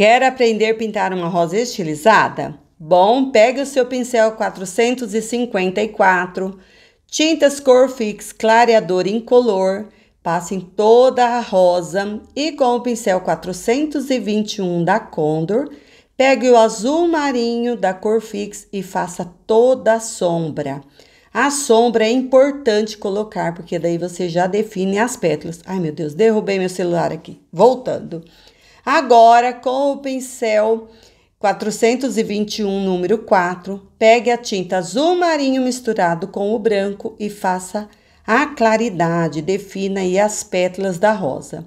Quer aprender a pintar uma rosa estilizada? Bom, pegue o seu pincel 454, tintas cor fix, clareador incolor, passe em toda a rosa e com o pincel 421 da Condor, pegue o azul marinho da cor fix e faça toda a sombra. A sombra é importante colocar, porque daí você já define as pétalas. Ai, meu Deus, derrubei meu celular aqui. Voltando. Agora, com o pincel 421, número 4, pegue a tinta azul marinho misturado com o branco e faça a claridade, defina aí as pétalas da rosa.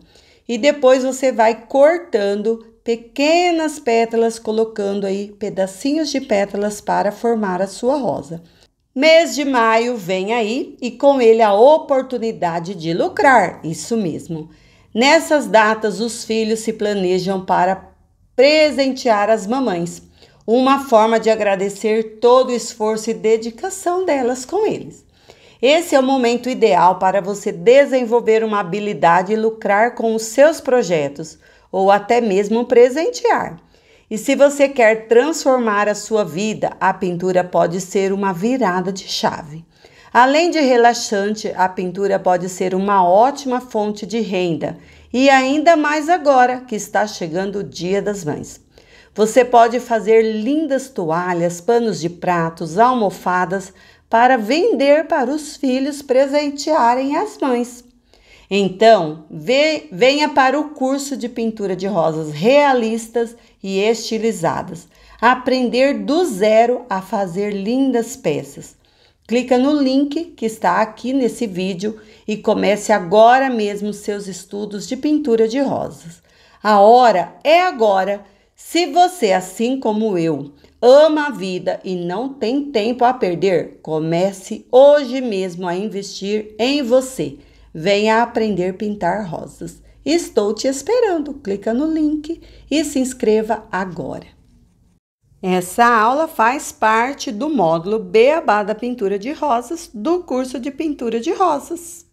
E depois você vai cortando pequenas pétalas, colocando aí pedacinhos de pétalas para formar a sua rosa. Mês de maio vem aí e com ele a oportunidade de lucrar, isso mesmo. Nessas datas, os filhos se planejam para presentear as mamães, uma forma de agradecer todo o esforço e dedicação delas com eles. Esse é o momento ideal para você desenvolver uma habilidade e lucrar com os seus projetos, ou até mesmo presentear. E se você quer transformar a sua vida, a pintura pode ser uma virada de chave. Além de relaxante, a pintura pode ser uma ótima fonte de renda e ainda mais agora que está chegando o Dia das Mães. Você pode fazer lindas toalhas, panos de pratos, almofadas para vender para os filhos presentearem as mães. Então, venha para o curso de pintura de rosas realistas e estilizadas. Aprender do zero a fazer lindas peças. Clica no link que está aqui nesse vídeo e comece agora mesmo seus estudos de pintura de rosas. A hora é agora. Se você, assim como eu, ama a vida e não tem tempo a perder, comece hoje mesmo a investir em você. Venha aprender a pintar rosas. Estou te esperando. Clica no link e se inscreva agora. Essa aula faz parte do módulo Beabá da Pintura de Rosas do curso de Pintura de Rosas.